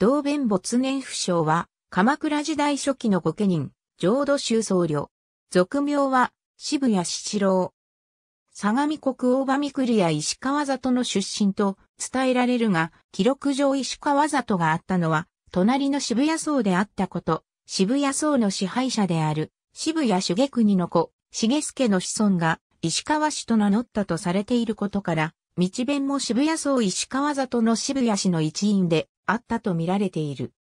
同弁没年不詳は、鎌倉時代初期の御家人、浄土宗僧侶。俗名は、渋谷七郎。相模国大場三栗や石川里の出身と伝えられるが、記録上石川里があったのは、隣の渋谷荘であったこと、渋谷荘の支配者である、渋谷茂国の子、茂助の子孫が、石川氏と名乗ったとされていることから、道弁も渋谷荘石川里の渋谷氏の一員で、あったと見られている。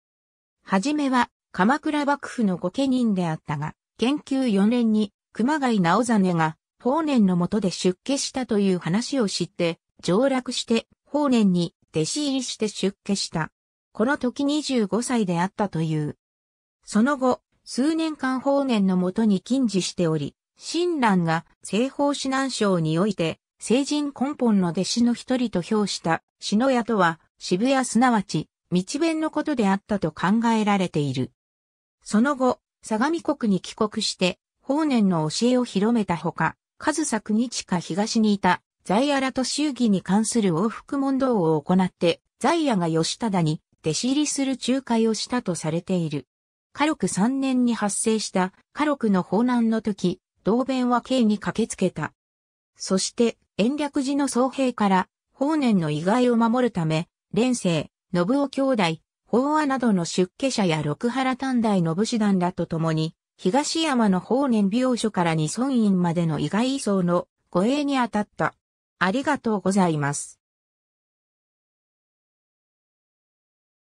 はじめは鎌倉幕府の御家人であったが、研究4年に熊谷直実が法然のもとで出家したという話を知って、上落して法然に弟子入りして出家した。この時25歳であったという。その後、数年間法然のもとに禁止しており、親鸞が西方指南省において、聖人根本の弟子の一人と評した、篠谷とは、渋谷すなわち、日弁のことであったと考えられている。その後、相模国に帰国して、法然の教えを広めたほか、数作日か東にいた在野らと祝儀に関する往復問答を行って、在野が吉忠に弟子入りする仲介をしたとされている。火力3年に発生した火力の法難の時、道弁は刑に駆けつけた。そして、延暦寺の僧兵から、法然の遺骸を守るため、連生、信夫兄弟、法和などの出家者や六原丹大信士団らと共に、東山の法然美容所から二村院までの意外移送の護衛に当たった。ありがとうございます。